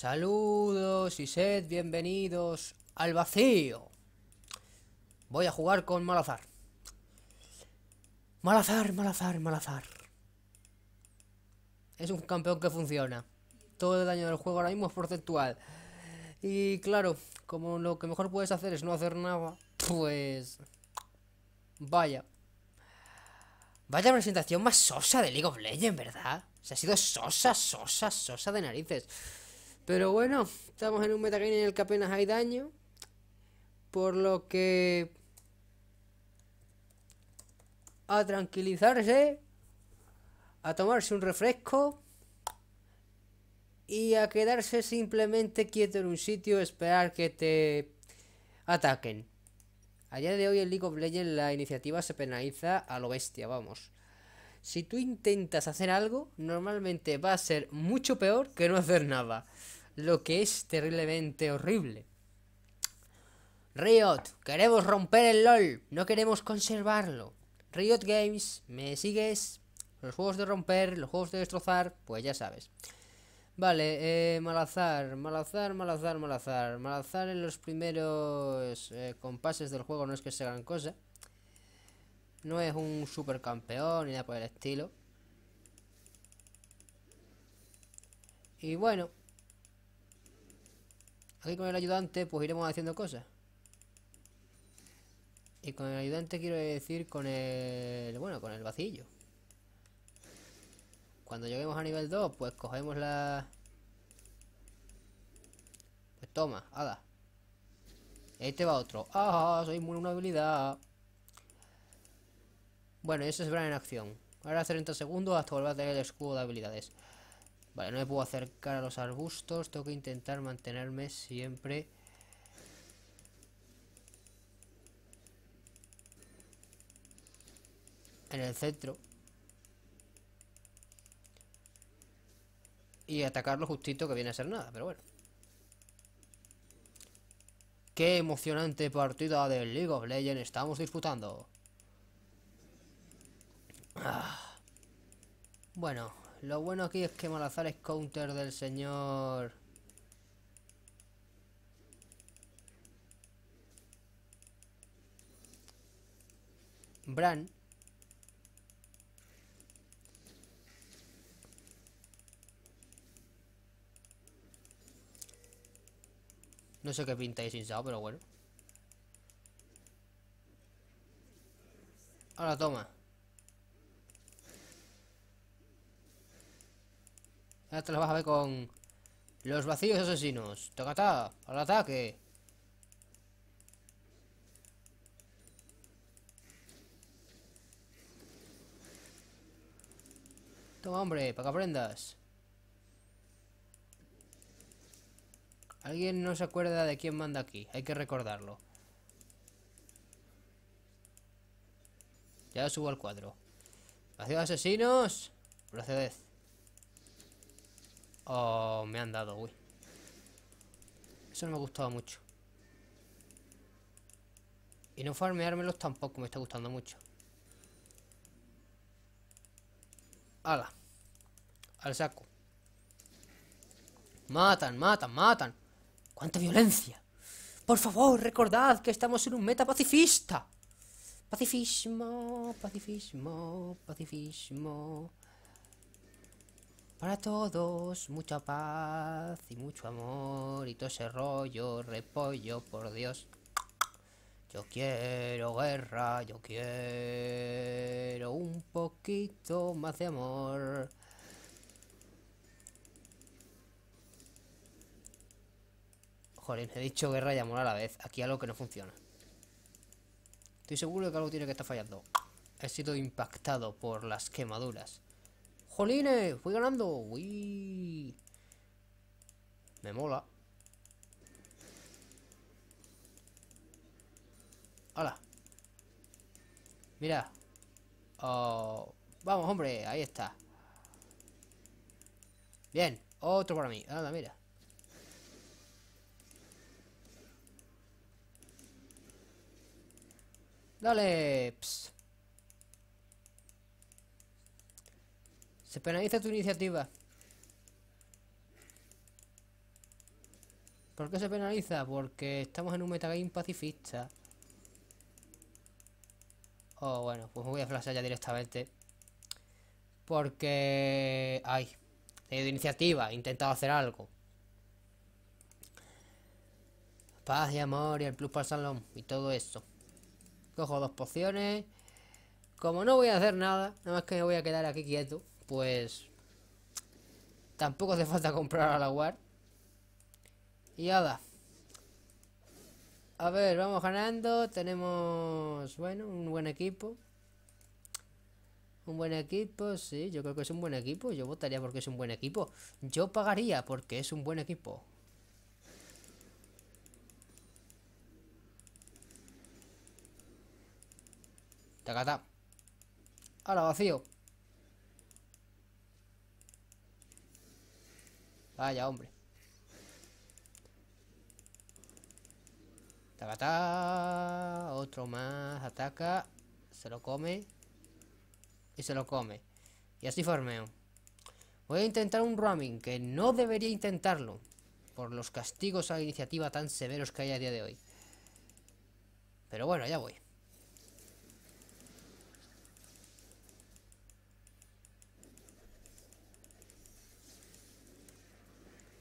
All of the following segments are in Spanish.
Saludos y sed bienvenidos al vacío. Voy a jugar con Malazar. Malazar, Malazar, Malazar. Es un campeón que funciona. Todo el daño del juego ahora mismo es porcentual. Y claro, como lo que mejor puedes hacer es no hacer nada, pues... Vaya. Vaya presentación más sosa de League of Legends, ¿verdad? Se ha sido sosa, sosa, sosa de narices. Pero bueno, estamos en un metagame en el que apenas hay daño. Por lo que... A tranquilizarse. A tomarse un refresco. Y a quedarse simplemente quieto en un sitio, esperar que te ataquen. A día de hoy en League of Legends la iniciativa se penaliza a lo bestia, vamos. Si tú intentas hacer algo, normalmente va a ser mucho peor que no hacer nada lo que es terriblemente horrible. Riot, queremos romper el LOL, no queremos conservarlo. Riot Games, ¿me sigues? Los juegos de romper, los juegos de destrozar, pues ya sabes. Vale, eh, Malazar, Malazar, Malazar, Malazar. Malazar en los primeros eh, compases del juego no es que sea gran cosa. No es un supercampeón ni nada por el estilo. Y bueno, Aquí con el ayudante pues iremos haciendo cosas. Y con el ayudante quiero decir con el... Bueno, con el vacillo. Cuando lleguemos a nivel 2 pues cogemos la... Pues toma, hada. Este va otro. ¡Ah! Soy muy una habilidad. Bueno, eso es gran en acción. Ahora 30 segundos hasta volver a tener el escudo de habilidades. Vale, no me puedo acercar a los arbustos. Tengo que intentar mantenerme siempre... En el centro. Y atacarlo justito que viene a ser nada, pero bueno. Qué emocionante partida Del League of Legends estamos disputando. Ah. Bueno. Lo bueno aquí es que Malazar es counter del señor... Bran. No sé qué pintáis sin pero bueno. Ahora toma. Ahora te lo vas a ver con los vacíos asesinos. Tocata, al ataque. Toma, hombre, para que aprendas. Alguien no se acuerda de quién manda aquí. Hay que recordarlo. Ya subo al cuadro. Vacíos asesinos. Proceded. Oh, me han dado, uy. Eso no me ha gustado mucho. Y no farmeármelos tampoco me está gustando mucho. ¡Hala! Al saco. Matan, matan, matan. ¡Cuánta violencia! Por favor, recordad que estamos en un meta pacifista. Pacifismo, pacifismo, pacifismo. Para todos, mucha paz y mucho amor y todo ese rollo, repollo, por Dios. Yo quiero guerra, yo quiero un poquito más de amor. Joder, he dicho guerra y amor a la vez. Aquí algo que no funciona. Estoy seguro de que algo tiene que estar fallando. He sido impactado por las quemaduras. ¡Jolines! fui ganando! ¡Uy! Me mola. Hola Mira. Oh, vamos, hombre. Ahí está. Bien. Otro para mí. Anda, mira. Dale. ps. Se penaliza tu iniciativa. ¿Por qué se penaliza? Porque estamos en un metagame pacifista. Oh, bueno, pues me voy a flashear ya directamente. Porque... Ay, he ido de iniciativa, he intentado hacer algo. Paz y amor y el plus para el salón y todo eso. Cojo dos pociones. Como no voy a hacer nada, nada más que me voy a quedar aquí quieto pues tampoco hace falta comprar a la guard. Y ahora A ver, vamos ganando. Tenemos, bueno, un buen equipo. Un buen equipo, sí, yo creo que es un buen equipo. Yo votaría porque es un buen equipo. Yo pagaría porque es un buen equipo. Tacata. Ahora vacío. Vaya, ah, hombre. Otro más. Ataca. Se lo come. Y se lo come. Y así formeo. Voy a intentar un roaming que no debería intentarlo. Por los castigos a la iniciativa tan severos que hay a día de hoy. Pero bueno, ya voy.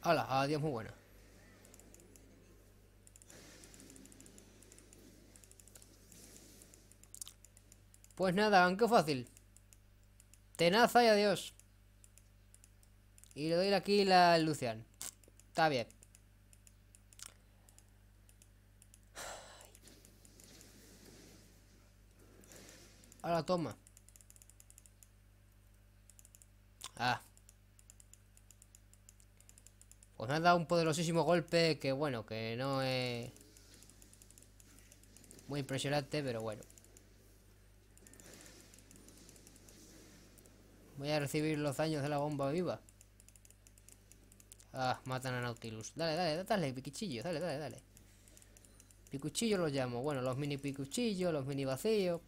Hola, adiós, ah, muy buena. Pues nada, aunque fácil. Tenaza y adiós. Y le doy aquí la Lucian. Está bien. Ahora toma. Ah. Pues me ha dado un poderosísimo golpe que bueno, que no es... Muy impresionante, pero bueno. Voy a recibir los daños de la bomba viva. Ah, matan a Nautilus. Dale, dale, dale, piquichillo, dale, dale, dale. Picuchillo lo llamo. Bueno, los mini picuchillos, los mini vacíos.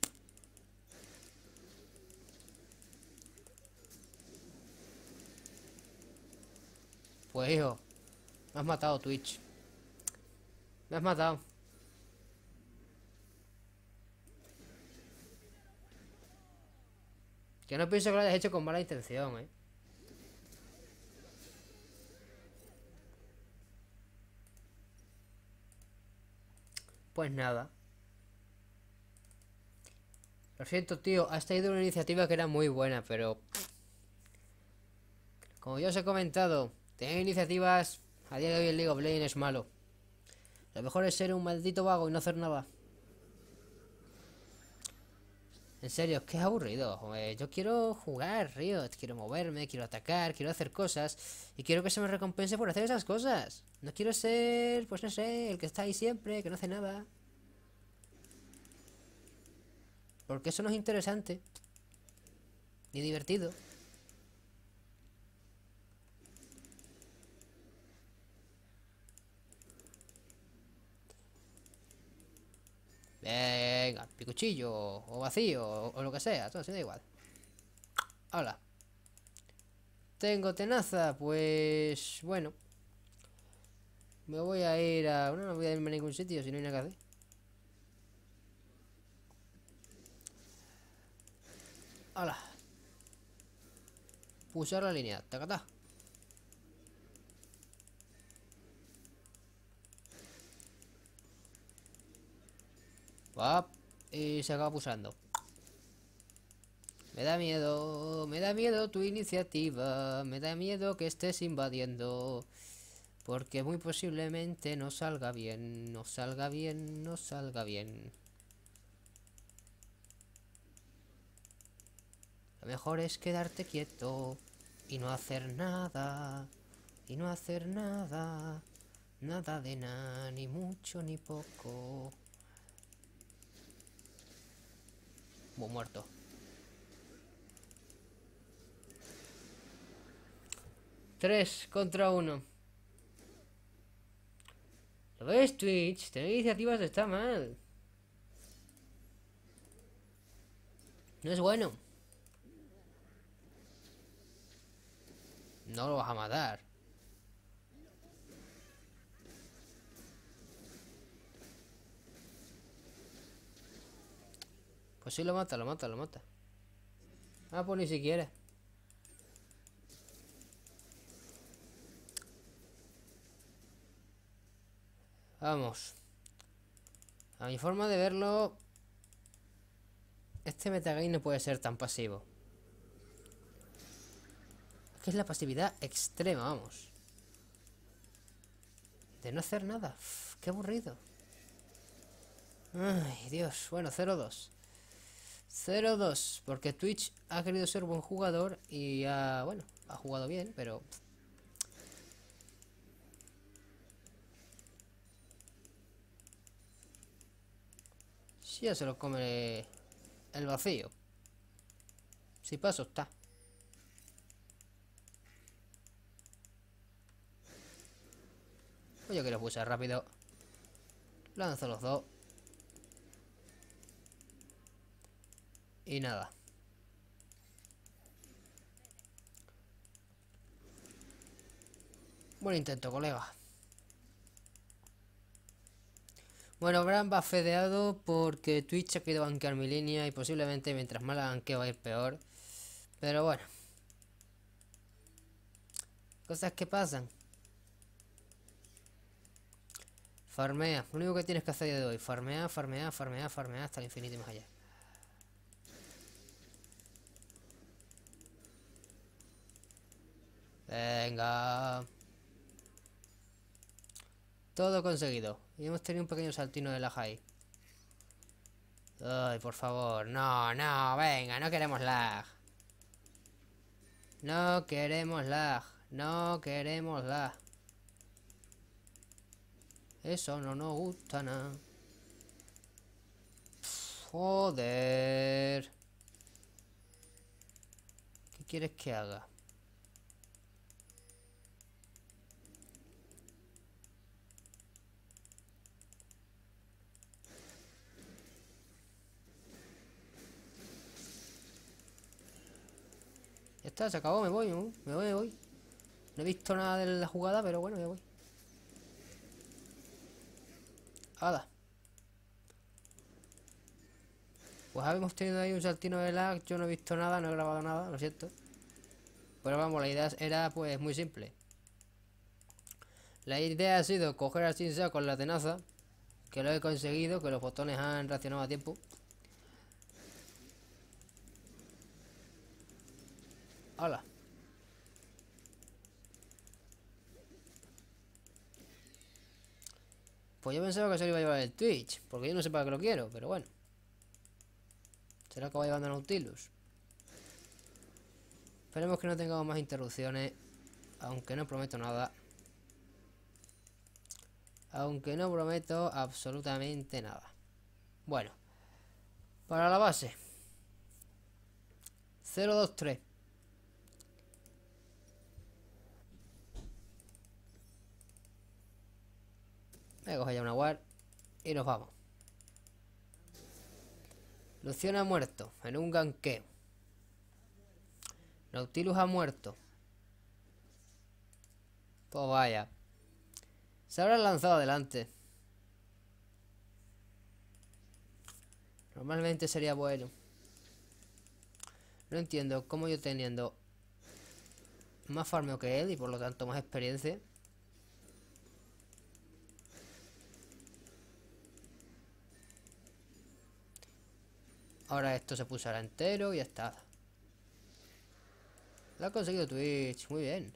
Pues hijo, me has matado Twitch. Me has matado. Que no pienso que lo hayas hecho con mala intención, eh. Pues nada. Lo siento, tío. Has traído una iniciativa que era muy buena, pero... Como ya os he comentado... Tener iniciativas a día de hoy el League of Legends es malo. Lo mejor es ser un maldito vago y no hacer nada. En serio, es que aburrido. Yo quiero jugar, Riot. Quiero moverme, quiero atacar, quiero hacer cosas. Y quiero que se me recompense por hacer esas cosas. No quiero ser, pues no sé, el que está ahí siempre, que no hace nada. Porque eso no es interesante. Ni divertido. Venga, picuchillo, o vacío, o, lo que sea, todo así da igual. Hola. Tengo tenaza, pues bueno. Me voy a ir a... Bueno, no voy a irme a ningún sitio si no hay nada que hacer. Hola. Pulsar la línea, tacatá. Va, y se acaba abusando. Me da miedo, me da miedo tu iniciativa, me da miedo que estés invadiendo. Porque muy posiblemente no salga bien, no salga bien, no salga bien. Lo mejor es quedarte quieto y no hacer nada, y no hacer nada, nada de nada, ni mucho ni poco. muerto. Tres contra uno. ¿Lo ves, Twitch? Tener iniciativas está mal. No es bueno. No lo vas a matar. Pues sí, lo mata, lo mata, lo mata. Ah, pues ni siquiera. Vamos. A mi forma de verlo... Este metagame no puede ser tan pasivo. Es es la pasividad extrema, vamos. De no hacer nada. qué aburrido. Ay, Dios. Bueno, 0-2. 0-2, porque Twitch ha querido ser buen jugador y ha, bueno, ha jugado bien, pero... Si ya se lo come el vacío. Si paso, está. Oye, que lo puse rápido. Lanzo los dos. Y nada. Buen intento, colega. Bueno, Bran va fedeado porque Twitch ha querido banquear mi línea y posiblemente mientras más la banqueo va a ir peor. Pero bueno. Cosas que pasan. Farmea. Lo único que tienes que hacer de hoy. Farmea, farmea, farmea, farmea hasta el infinito y más allá. Venga. Todo conseguido. Y hemos tenido un pequeño saltino de la ahí Ay, por favor. No, no, venga, no queremos lag. No queremos lag. No queremos lag. Eso no nos gusta nada. Joder. ¿Qué quieres que haga? se acabó, me voy, me voy, me No he visto nada de la jugada, pero bueno, ya voy. Ada. Pues habíamos tenido ahí un saltino de lag, yo no he visto nada, no he grabado nada, lo siento. Pero vamos, la idea era pues muy simple. La idea ha sido coger al cinza con la tenaza, que lo he conseguido, que los botones han reaccionado a tiempo. Pues yo pensaba que se iba a llevar el Twitch, porque yo no sé para qué lo quiero, pero bueno. Será que va llevando Nautilus. Esperemos que no tengamos más interrupciones, aunque no prometo nada. Aunque no prometo absolutamente nada. Bueno, para la base. 023. Voy ya una war y nos vamos. Luciana ha muerto en un ganqueo. Nautilus ha muerto. Pues vaya. Se habrá lanzado adelante. Normalmente sería bueno. No entiendo cómo yo teniendo más farmeo que él y por lo tanto más experiencia. Ahora esto se pulsará entero y ya está. Lo ha conseguido Twitch, muy bien.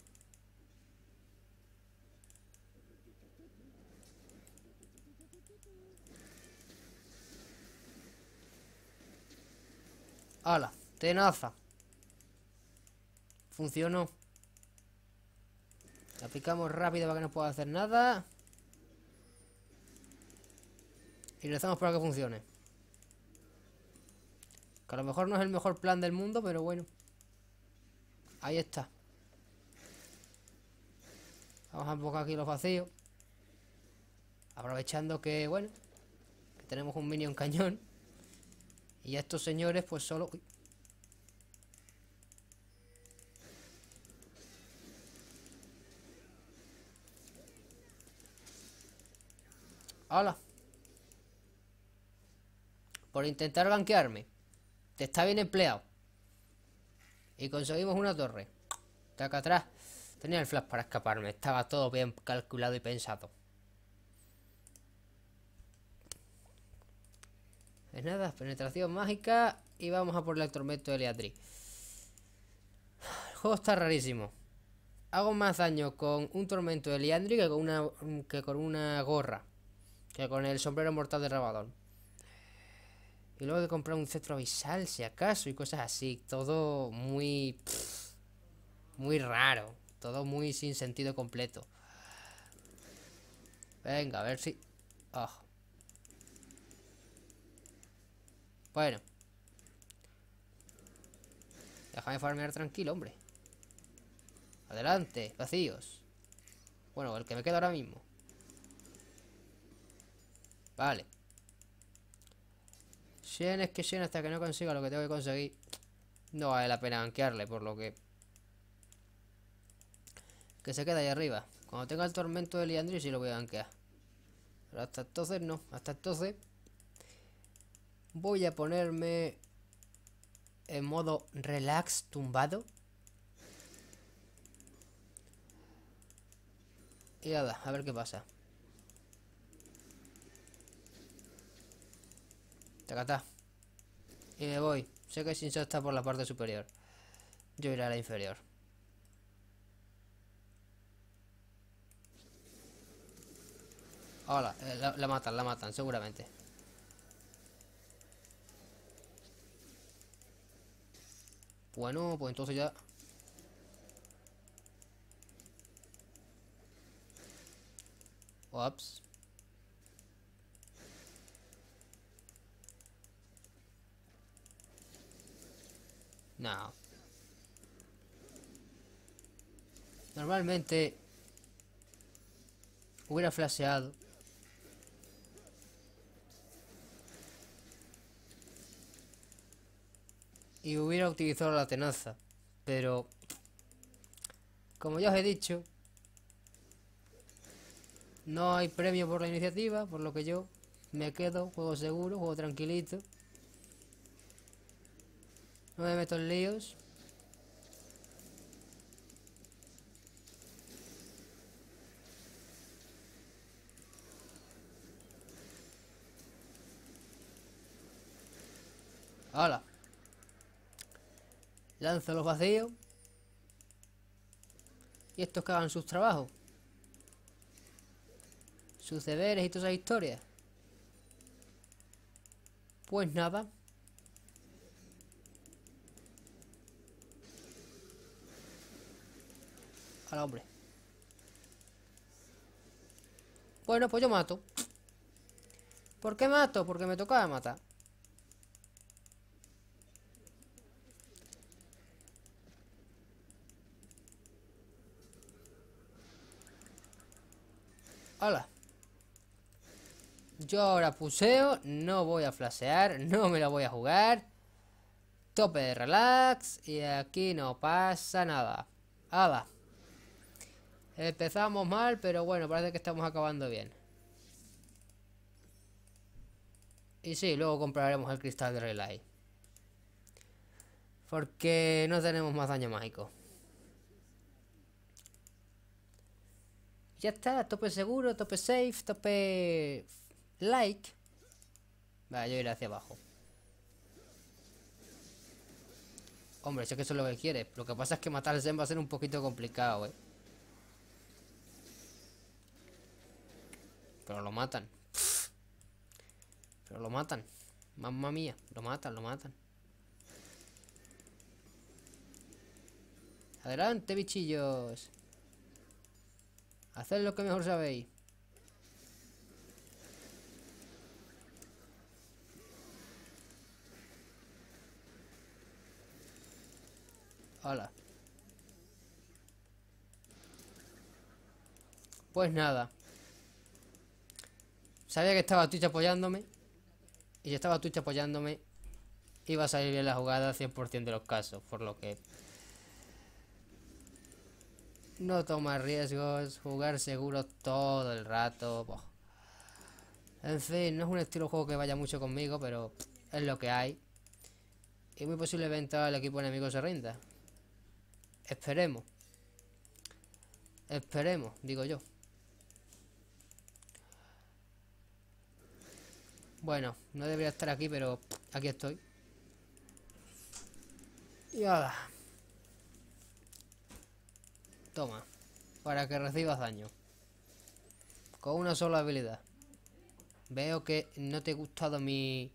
¡Hala! ¡Tenaza! Funcionó. La aplicamos rápido para que no pueda hacer nada. Y rezamos para que funcione. Que a lo mejor no es el mejor plan del mundo, pero bueno. Ahí está. Vamos a buscar aquí los vacíos. Aprovechando que, bueno, que tenemos un minion cañón. Y estos señores, pues solo... hola Por intentar banquearme. Está bien empleado. Y conseguimos una torre. Está acá atrás. Tenía el flash para escaparme. Estaba todo bien calculado y pensado. Es nada, penetración mágica. Y vamos a por el tormento de Eliandri El juego está rarísimo. Hago más daño con un tormento de Leandri que con una, que con una gorra. Que con el sombrero mortal de Rabadón. Y luego de comprar un cetro abisal, si acaso, y cosas así. Todo muy... muy raro. Todo muy sin sentido completo. Venga, a ver si... Ah. Bueno. Déjame farmear tranquilo, hombre. Adelante, vacíos. Bueno, el que me queda ahora mismo. Vale. Llen es que lleno hasta que no consiga lo que tengo que conseguir. No vale la pena banquearle, por lo que... Que se queda ahí arriba. Cuando tenga el tormento de Liandri sí lo voy a banquear. Pero hasta entonces no. Hasta entonces... Voy a ponerme... En modo relax, tumbado. Y nada, a ver qué pasa. Tacatá. Y me voy. Sé que si está por la parte superior. Yo iré a la inferior. Hola, eh, la, matan, la matan, seguramente. Bueno, pues, pues entonces ya Ops. No. Normalmente hubiera flasheado. Y hubiera utilizado la tenaza. Pero, como ya os he dicho, no hay premio por la iniciativa, por lo que yo me quedo, juego seguro, juego tranquilito. No me meto en líos. Hola. Lanzo los vacíos. Y estos que hagan sus trabajos. Sus deberes y todas esas historias. Pues nada. al hombre. Bueno, pues yo mato. ¿Por qué mato? Porque me tocaba matar. Hola. Yo ahora puseo, no voy a flasear, no me la voy a jugar. Tope de relax y aquí no pasa nada. Hala. Ah, Empezamos mal, pero bueno, parece que estamos acabando bien. Y sí, luego compraremos el cristal de relay. Porque no tenemos más daño mágico. Ya está, tope seguro, tope safe, tope like. Vale, yo iré hacia abajo. Hombre, sé que eso es lo que quiere. Lo que pasa es que matar al Zen va a ser un poquito complicado, eh. Pero lo matan. Pero lo matan. mamá mía, lo matan, lo matan. Adelante, bichillos. Haced lo que mejor sabéis. Hola. Pues nada. Sabía que estaba Twitch apoyándome. Y si estaba Twitch apoyándome, iba a salir bien la jugada 100% de los casos. Por lo que... No tomar riesgos, jugar seguro todo el rato. En fin, no es un estilo de juego que vaya mucho conmigo, pero es lo que hay. Y muy posiblemente el equipo enemigo se rinda. Esperemos. Esperemos, digo yo. Bueno, no debería estar aquí, pero aquí estoy. Y ahora. Toma. Para que recibas daño. Con una sola habilidad. Veo que no te ha gustado mi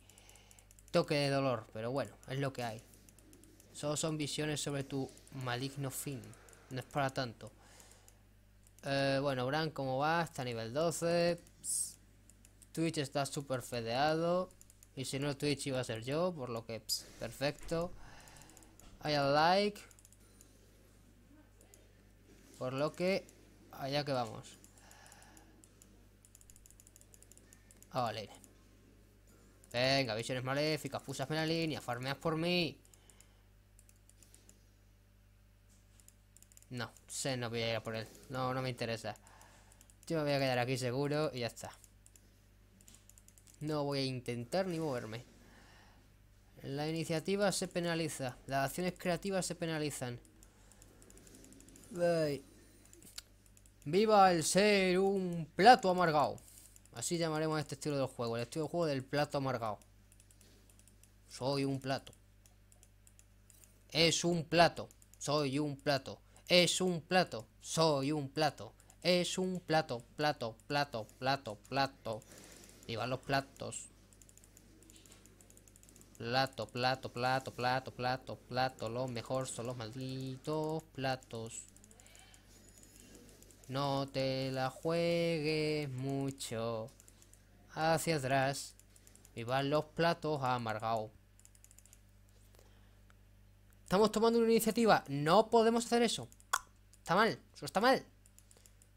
toque de dolor, pero bueno, es lo que hay. Solo son visiones sobre tu maligno fin. No es para tanto. Eh, bueno, Bran, ¿cómo va? Está a nivel 12. Twitch está súper fedeado. Y si no, Twitch iba a ser yo, por lo que perfecto. Hay un like. Por lo que allá que vamos. Ah, vale. Venga, visiones maléficas, en la línea, farmeas por mí. No, sé, no voy a ir a por él. No, no me interesa. Yo me voy a quedar aquí seguro y ya está. No voy a intentar ni moverme. La iniciativa se penaliza. Las acciones creativas se penalizan. ¡Viva el ser un plato amargado! Así llamaremos este estilo de juego. El estilo de juego del plato amargado. Soy un plato. Es un plato. Soy un plato. Es un plato. Soy un plato. Es un plato. Plato, plato, plato, plato. Y los platos. Plato, plato, plato, plato, plato, plato. Los mejor son los malditos platos. No te la juegues mucho. Hacia atrás. Y van los platos amargados. Estamos tomando una iniciativa. No podemos hacer eso. Está mal. Eso está mal.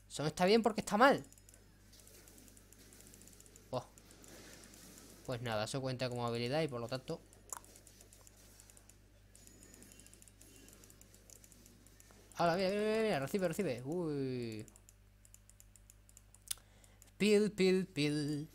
Eso no está bien porque está mal. Pues nada, eso cuenta como habilidad y por lo tanto... Ahora, mira, mira, mira! mira recibe, recibe. ¡Uy! Pil, pil, pil.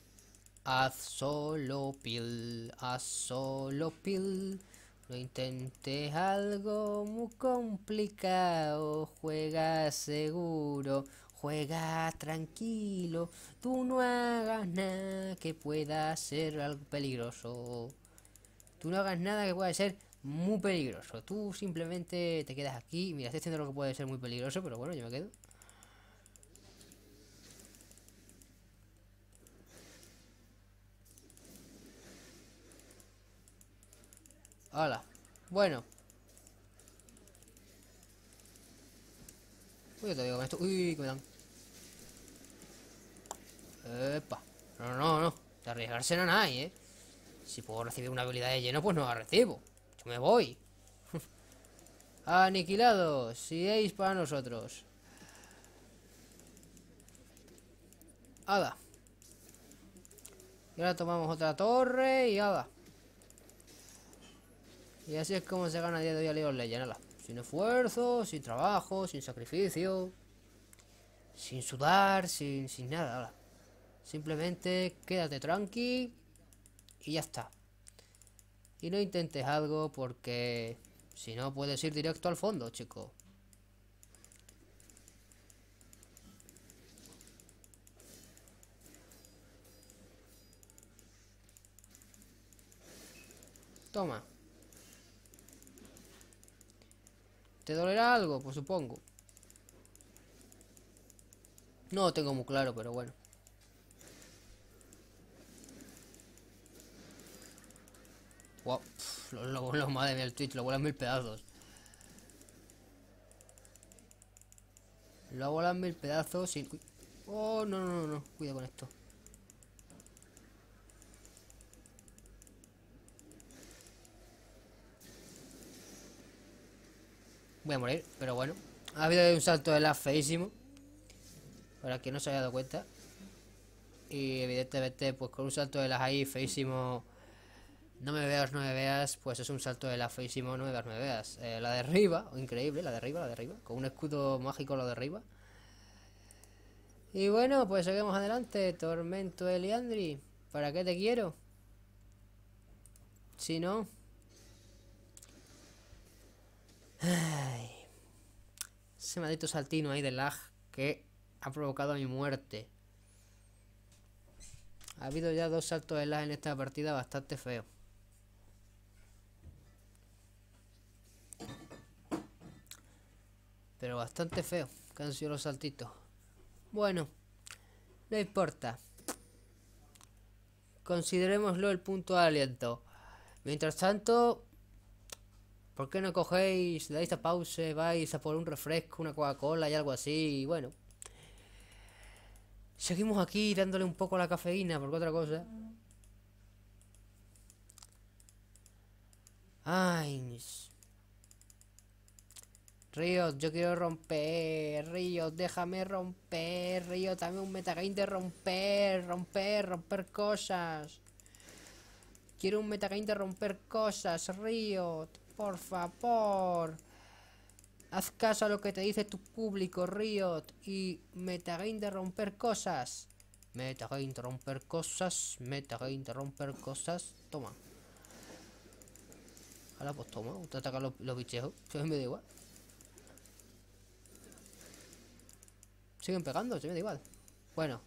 Haz solo pil, haz solo pil. No intentes algo muy complicado, juega seguro. Juega tranquilo, tú no hagas nada que pueda ser algo peligroso. Tú no hagas nada que pueda ser muy peligroso. Tú simplemente te quedas aquí. Mira, estoy haciendo lo que puede ser muy peligroso, pero bueno, yo me quedo. Hola. Bueno. Uy, te digo esto. Uy, que me dan. Epa. No, no, no. De arriesgarse no hay, ¿eh? Si puedo recibir una habilidad de lleno, pues no la recibo. Yo me voy. Aniquilados. es para nosotros. Ada. Y ahora tomamos otra torre y Ada. Y así es como se gana día de hoy a Leon Legend, Sin esfuerzo, sin trabajo, sin sacrificio. Sin sudar, sin, sin nada, ala. Simplemente quédate tranqui y ya está. Y no intentes algo porque si no puedes ir directo al fondo, chico. Toma. ¿Te dolerá algo? Pues supongo. No lo tengo muy claro, pero bueno. Lo, lo, madre mía, el Twitch, lo en mil pedazos. Lo en mil pedazos Oh, no, no, no, no. cuida con esto. Voy a morir, pero bueno. Ha habido un salto de las feísimo. Para quien no se haya dado cuenta. Y evidentemente, pues con un salto de las ahí feísimo no me veas, no me veas, pues es un salto de la feísimo, no me veas, no me veas. Eh, la derriba, increíble, la derriba, la derriba. Con un escudo mágico la derriba. Y bueno, pues seguimos adelante, Tormento Eliandri. ¿Para qué te quiero? Si no... Ay. Ese maldito saltino ahí de lag que ha provocado mi muerte. Ha habido ya dos saltos de lag en esta partida bastante feo Pero bastante feo. Canción los saltitos. Bueno, no importa. Considerémoslo el punto de aliento. Mientras tanto, ¿por qué no cogéis, dais a pausa vais a por un refresco, una Coca-Cola y algo así? bueno. Seguimos aquí dándole un poco a la cafeína, porque otra cosa. Ay, Riot, yo quiero romper, Ríos, déjame romper, Ríos, dame un metagame de romper, romper, romper cosas. Quiero un metagame de romper cosas, Ríos, por favor. Haz caso a lo que te dice tu público, Riot. Y metagame de romper cosas. Metagame de romper cosas. Metagame de romper cosas. Toma. Ahora pues toma. usted ataca los, bichejos. que me da igual. Siguen pegando, se me da igual. Bueno.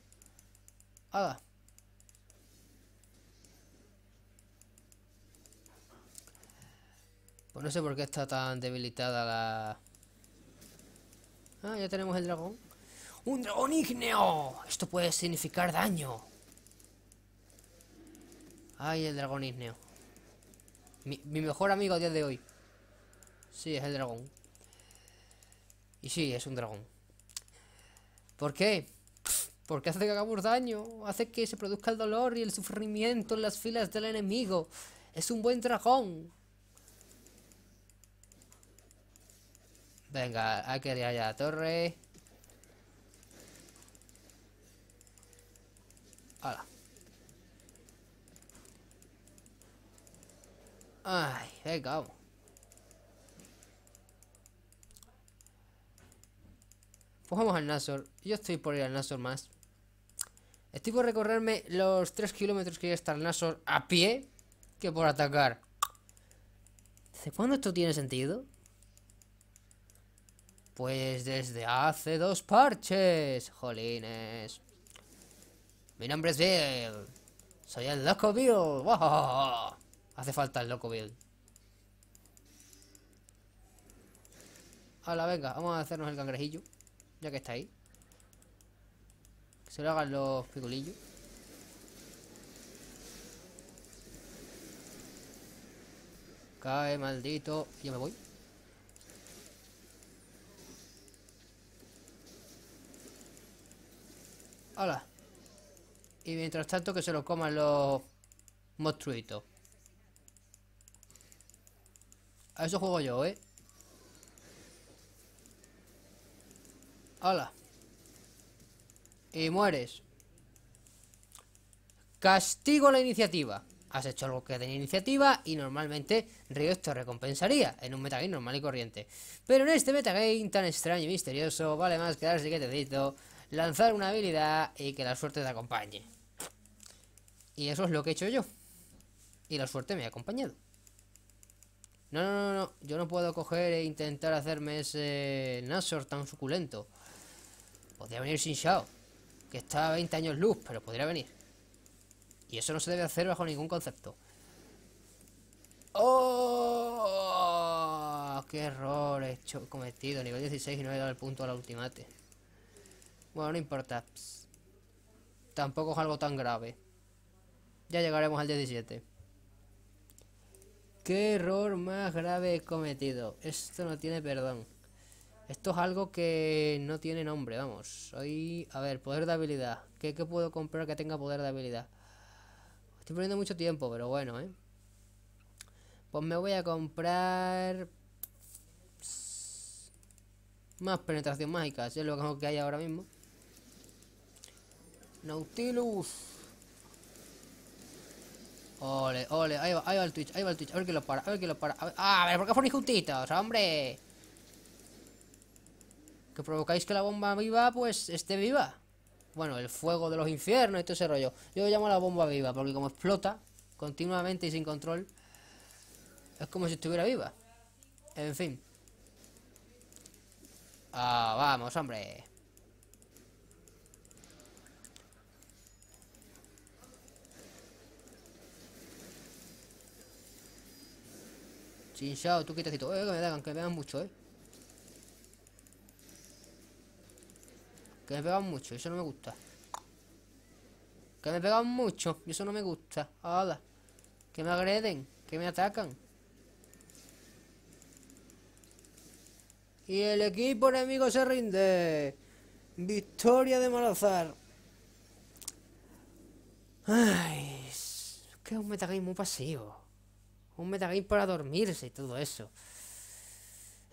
Haga. Pues no sé por qué está tan debilitada la... Ah, ya tenemos el dragón. ¡Un dragón ígneo! Esto puede significar daño. Ay, el dragón ígneo. Mi, mi, mejor amigo a día de hoy. Sí, es el dragón. Y sí, es un dragón. ¿Por qué? Porque hace que hagamos daño, hace que se produzca el dolor y el sufrimiento en las filas del enemigo. Es un buen dragón. Venga, hay que ir a la torre. Hola Ay, venga, vamos. Pues vamos al Nasor. Yo estoy por ir al Nasor más. Estoy por recorrerme los 3 kilómetros que ya está el Nasor a pie que por atacar. ¿Desde cuándo esto tiene sentido? Pues desde hace dos parches, jolines. Mi nombre es Bill. Soy el Loco Bill. Hace falta el Loco Bill. Hola, venga, vamos a hacernos el cangrejillo. Ya que está ahí. Que se lo hagan los figurillos. Cae, maldito. Yo me voy. Hola. Y mientras tanto que se lo coman los monstruitos. A eso juego yo, ¿eh? Hola. Y mueres. Castigo la iniciativa. Has hecho algo que tenía iniciativa y normalmente Riot te recompensaría en un metagame normal y corriente. Pero en este metagame tan extraño y misterioso, vale más quedarse quietecito, lanzar una habilidad y que la suerte te acompañe. Y eso es lo que he hecho yo. Y la suerte me ha acompañado. No, no, no, no. Yo no puedo coger e intentar hacerme ese Nasor tan suculento. Podría venir sin Shao, que está a 20 años luz, pero podría venir. Y eso no se debe hacer bajo ningún concepto. ¡Oh! ¡Qué error he hecho, cometido! Nivel 16 y no he dado el punto al ultimate. Bueno, no importa. Tampoco es algo tan grave. Ya llegaremos al 17. ¡Qué error más grave he cometido! Esto no tiene perdón. Esto es algo que no tiene nombre, vamos. Hoy, a ver, poder de habilidad. ¿Qué, ¿Qué, puedo comprar que tenga poder de habilidad? Estoy perdiendo mucho tiempo, pero bueno, ¿eh? Pues me voy a comprar... Más penetración mágica, si es lo que hay ahora mismo. Nautilus. Ole, ole, ahí va, ahí va el Twitch, ahí va el Twitch. A ver que lo para, a ver que lo para. ah, a ver, ¿por qué fue juntitos hombre? que provocáis que la bomba viva pues esté viva. Bueno, el fuego de los infiernos y todo ese rollo. Yo lo llamo la bomba viva porque como explota continuamente y sin control, es como si estuviera viva. En fin. Ah, vamos, hombre. Chinchao, tú quitacito. Eh, que me dejan, que me mucho, eh. Que me pegan mucho, eso no me gusta. Que me pegan mucho, eso no me gusta. Hola. Que me agreden, que me atacan. Y el equipo enemigo se rinde. Victoria de Malazar. Ay, es que es un metagame muy pasivo. Un metagame para dormirse y todo eso.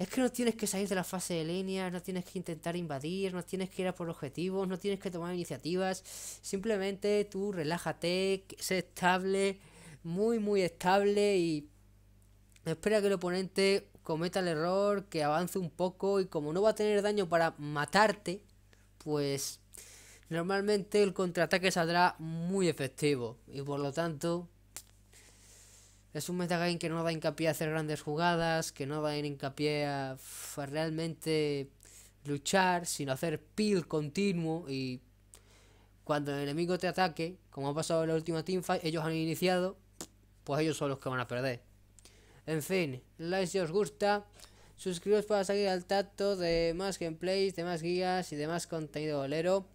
Es que no tienes que salir de la fase de líneas, no tienes que intentar invadir, no tienes que ir a por objetivos, no tienes que tomar iniciativas. Simplemente tú relájate, sé estable, muy, muy estable y espera que el oponente cometa el error, que avance un poco y como no va a tener daño para matarte, pues normalmente el contraataque saldrá muy efectivo y por lo tanto es un metagame que no da hincapié a hacer grandes jugadas, que no da hincapié a, realmente luchar, sino hacer peel continuo y cuando el enemigo te ataque, como ha pasado en la última teamfight, ellos han iniciado, pues ellos son los que van a perder. En fin, like si os gusta, suscribiros para seguir al tanto de más gameplays, de más guías y de más contenido bolero.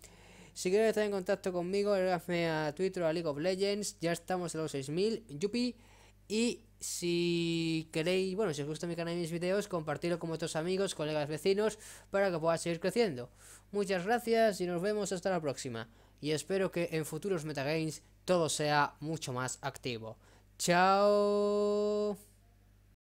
Si queréis estar en contacto conmigo, agregadme a Twitter o a League of Legends, ya estamos en los 6000, yupi. Y si queréis, bueno, si os gusta mi canal y mis videos, compartidlo con vuestros amigos, colegas, vecinos, para que pueda seguir creciendo. Muchas gracias y nos vemos hasta la próxima. Y espero que en futuros metagames todo sea mucho más activo. Chao.